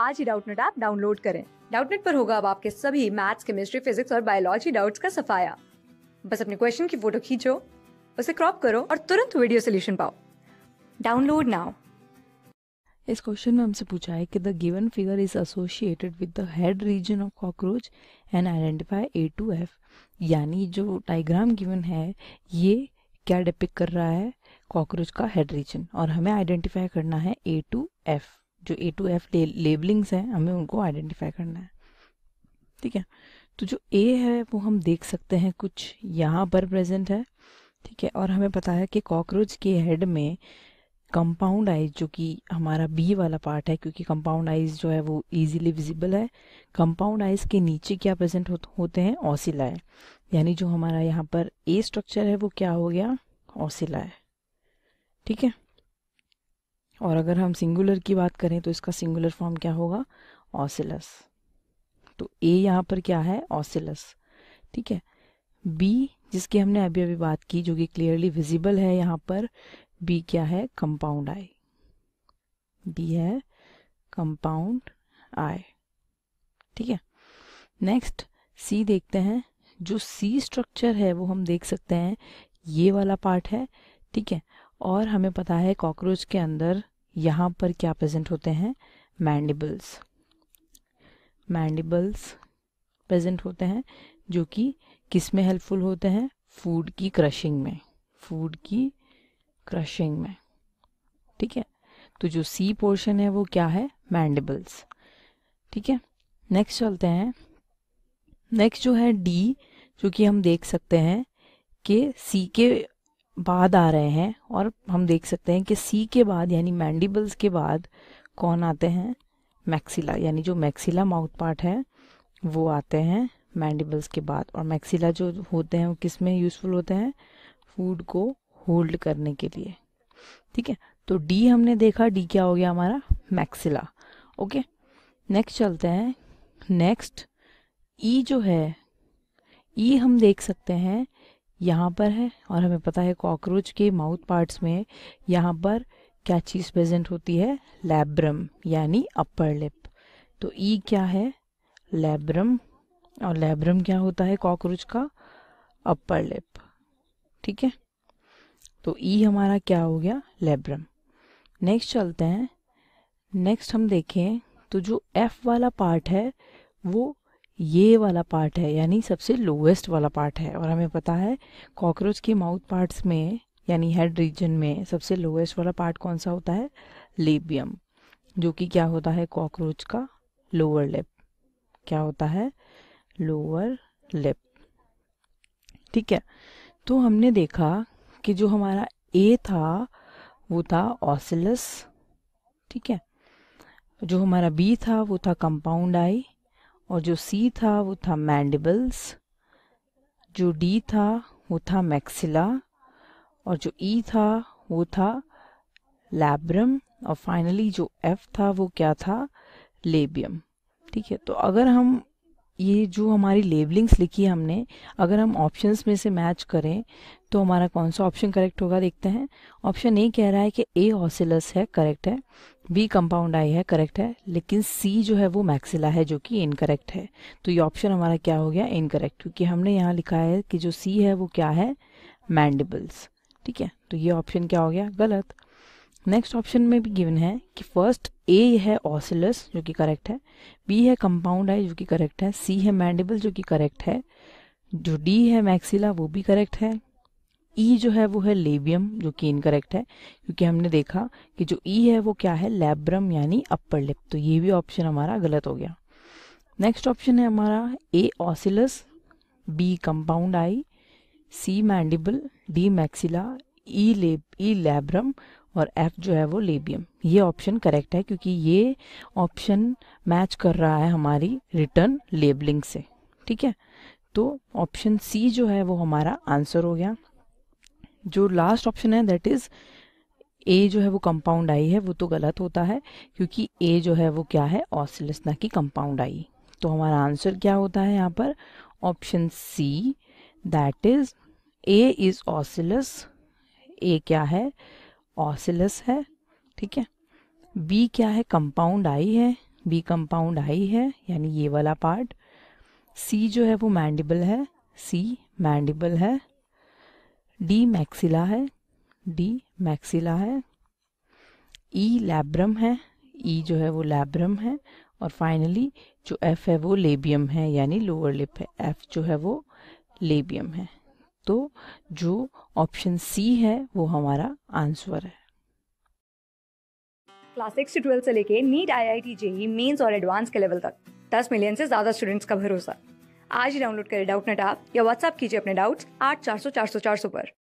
आज ही Doubtnut app download करें डाउटनेट पर होगा अब आपके सभी मैथ्स केमिस्ट्री फिजिक्स और बायोलॉजी डाउट्स का सफाया बस अपने क्वेश्चन की फोटो खींचो उसे क्रॉप करो और तुरंत वीडियो सोल्यूशन पाओ डाउनलोड नाउ इस क्वेश्चन में हमसे पूछा है कि the given figure is associated with the head region of cockroach and identify A to F यानी जो डायग्राम गिवन है ये क्या डिपिक कर रहा है कॉकरोच का हेड रीजन और हमें आइडेंटिफाई करना है ए टू एफ जो ए टू एफ लेबलिंग्स हैं हमें उनको आइडेंटिफाई करना है ठीक है तो जो ए है वो हम देख सकते हैं कुछ यहाँ पर प्रेजेंट है ठीक है और हमें पता है कि कॉकरोच के हेड में कंपाउंड आइज जो कि हमारा बी वाला पार्ट है क्योंकि कंपाउंड आइज जो है वो इजीली विजिबल है कंपाउंड आइज के नीचे क्या प्रेजेंट होते हैं ऑसिलाए यानी जो हमारा यहाँ पर ए स्ट्रक्चर है वो क्या हो गया ऑसिलाए ठीक है और अगर हम सिंगुलर की बात करें तो इसका सिंगुलर फॉर्म क्या होगा ऑसिलस तो ए यहाँ पर क्या है ऑसिलस ठीक है बी जिसकी हमने अभी अभी बात की जो कि क्लियरली विजिबल है यहाँ पर बी क्या है कंपाउंड आई बी है कंपाउंड आई ठीक है नेक्स्ट सी देखते हैं जो सी स्ट्रक्चर है वो हम देख सकते हैं ये वाला पार्ट है ठीक है और हमें पता है कॉकरोच के अंदर यहाँ पर क्या प्रेजेंट होते हैं मैंडिबल्स मैंडिबल्स प्रेजेंट होते हैं जो कि किस में हेल्पफुल होते हैं फूड की क्रशिंग में फूड की क्रशिंग में ठीक है तो जो सी पोर्शन है वो क्या है मैंडिबल्स ठीक है नेक्स्ट चलते हैं नेक्स्ट जो है डी जो कि हम देख सकते हैं कि सी के बाद आ रहे हैं और हम देख सकते हैं कि सी के बाद यानी मैंडिबल्स के बाद कौन आते हैं मैक्सिला यानी जो मैक्सिला माउथ पार्ट है वो आते हैं मैंडिबल्स के बाद और मैक्सिला जो होते हैं वो किस में यूज़फुल होते हैं फूड को होल्ड करने के लिए ठीक है तो डी हमने देखा डी क्या हो गया हमारा मैक्सिला ओके नेक्स्ट चलते हैं नेक्स्ट ई e जो है ई e हम देख सकते हैं यहाँ पर है और हमें पता है कॉकरोच के माउथ पार्ट्स में यहाँ पर क्या चीज़ प्रेजेंट होती है लैब्रम यानी अपर लिप तो ई e क्या है लैब्रम और लैब्रम क्या होता है कॉकरोच का अपर लिप ठीक है तो ई e हमारा क्या हो गया लेब्रम नेक्स्ट चलते हैं नेक्स्ट हम देखें तो जो एफ वाला पार्ट है वो ये वाला पार्ट है यानी सबसे लोवेस्ट वाला पार्ट है और हमें पता है कॉकरोच के माउथ पार्ट्स में यानी हेड रीजन में सबसे लोवेस्ट वाला पार्ट कौन सा होता है लेबियम जो कि क्या होता है कॉकरोच का लोअर लिप क्या होता है लोअर लिप ठीक है तो हमने देखा कि जो हमारा ए था वो था ऑसिलस ठीक है जो हमारा बी था वो था कंपाउंड आई और जो सी था वो था मैंडिबल्स जो डी था वो था मैक्सिला और जो ई e था वो था लैब्रम और फाइनली जो एफ था वो क्या था लेबियम ठीक है तो अगर हम ये जो हमारी लेबलिंग्स लिखी है हमने अगर हम ऑप्शंस में से मैच करें तो हमारा कौन सा ऑप्शन करेक्ट होगा देखते हैं ऑप्शन ए कह रहा है कि ए ऑसिलस है करेक्ट है बी कंपाउंड आई है करेक्ट है लेकिन सी जो है वो मैक्सिला है जो कि इनकरेक्ट है तो ये ऑप्शन हमारा क्या हो गया इनकरेक्ट क्योंकि हमने यहाँ लिखा है कि जो सी है वो क्या है मैंडिबल्स ठीक है तो ये ऑप्शन क्या हो गया गलत नेक्स्ट ऑप्शन में भी गिवन है कि फर्स्ट ए है ऑसिलस जो कि करेक्ट है बी है कंपाउंड आई जो कि करेक्ट है सी है मैंडिबल जो कि करेक्ट है जो डी है मैक्सिला वो भी करेक्ट है ई e जो है वो है लेबियम जो कि इनकरेक्ट है क्योंकि हमने देखा कि जो ई e है वो क्या है लेब्रम यानी अपर लिप तो ये भी ऑप्शन हमारा गलत हो गया नेक्स्ट ऑप्शन है हमारा A ocellus B compound eye C mandible D maxilla E lab E labrum और एफ जो है वो लेबियम ये ऑप्शन करेक्ट है क्योंकि ये ऑप्शन मैच कर रहा है हमारी रिटर्न लेबलिंग से ठीक है तो ऑप्शन सी जो है वो हमारा आंसर हो गया जो लास्ट ऑप्शन है दैट इज ए जो है वो कंपाउंड आई है वो तो गलत होता है क्योंकि ए जो है वो क्या है ऑसिलस ना कंपाउंड आई तो हमारा आंसर क्या होता है यहाँ पर option C that is A is ocellus A क्या है ऑसिलस है ठीक है बी क्या है कंपाउंड आई है बी कंपाउंड आई है यानी ये वाला पार्ट सी जो है वो मैंडिबल है सी मैंडिबल है डी मैक्सिला है डी मैक्सिला है ई e, लैब्रम है ई e जो है वो लैब्रम है और फाइनली जो एफ है वो लेबियम है यानी लोअर लिप है एफ जो है वो लेबियम है तो जो ऑप्शन सी है वो हमारा आंसर है क्लास सिक्स से ट्वेल्थ से लेके NEET I I T JEE Mains और एडवांस के लेवल तक दस मिलियन से ज्यादा स्टूडेंट्स का भरोसा आज ही डाउनलोड करें डाउट नेट आप या व्हाट्सअप कीजिए अपने डाउट्स आठ चार सौ चार सौ चार सौ पर